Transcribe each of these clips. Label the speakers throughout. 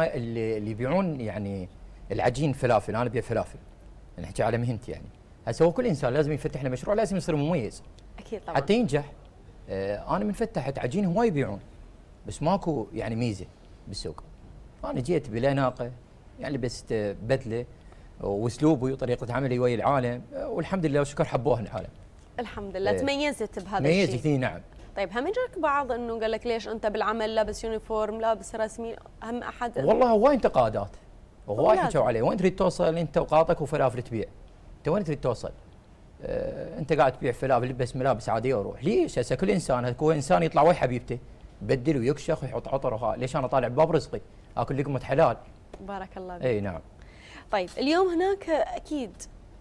Speaker 1: اللي يبيعون يعني العجين فلافل انا ابي فلافل نحكي يعني على مهنتي يعني هسه هو كل انسان لازم يفتح له مشروع لازم يصير مميز اكيد طبعا حتى ينجح آه انا من فتحت عجين هواي يبيعون بس ماكو يعني ميزه بالسوق انا جيت بلا ناقه يعني لبست بدله واسلوبي وطريقه عملي ويا العالم والحمد لله والشكر حبوها العالم
Speaker 2: الحمد لله آه، تميزت بهذا الشيء تميزت نعم طيب هم اجاك بعض انه قال لك ليش انت بالعمل لابس يونيفورم لابس رسمي هم احد والله
Speaker 1: هواي انتقادات هواي حكوا عليه وين تريد توصل انت وقاطك وفلافل تبيع انت وين تريد توصل آه، انت قاعد تبيع فلافل لبس ملابس عاديه وروح ليش هسه كل انسان هو انسان يطلع وي حبيبته بدل ويكشخ ويحط عطره ليش انا طالع باب رزقي اكل لقمه حلال
Speaker 2: بارك الله بك اي نعم طيب اليوم هناك اكيد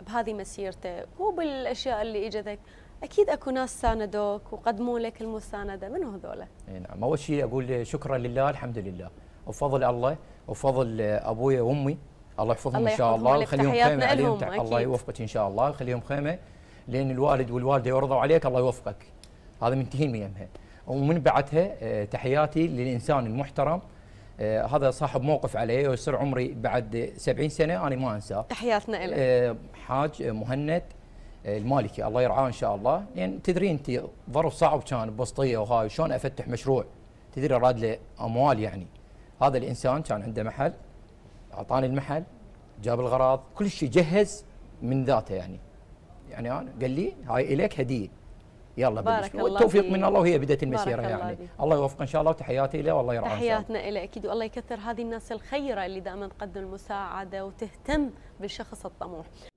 Speaker 2: بهذه مسيرته بالاشياء اللي اجتك اكيد اكو ناس ساندوك وقدموا لك المسانده من هذول اي
Speaker 1: نعم اول شيء اقول شكرا لله الحمد لله وفضل الله وفضل ابويا وامي الله يحفظهم ان شاء الله ويخليهم خيمه عليهم الله يوفقك ان شاء الله ويخليهم خيمه لان الوالد والوالده يرضوا عليك الله يوفقك هذا منتهين من يمها ومن بعدها آه، تحياتي للانسان المحترم آه، هذا صاحب موقف عليه ويصير عمري بعد 70 سنه انا ما انساه
Speaker 2: تحياتنا لك
Speaker 1: آه، حاج مهند آه، المالكي الله يرعاه ان شاء الله لان يعني تدري انت ظرف صعب كان بوسطيه وهاي شلون افتح مشروع تدري راد له اموال يعني هذا الانسان كان عنده محل اعطاني المحل جاب الغراض كل شيء جهز من ذاته يعني يعني انا قال لي هاي اليك هديه يلا بارك الله والتوفيق من الله وهي بدايه المسيره يعني الله, الله يوفقه ان شاء الله وتحياتي له والله يرعاه تحياتنا
Speaker 2: له اكيد والله يكثر هذه الناس الخيره اللي دائما تقدم المساعده وتهتم بالشخص الطموح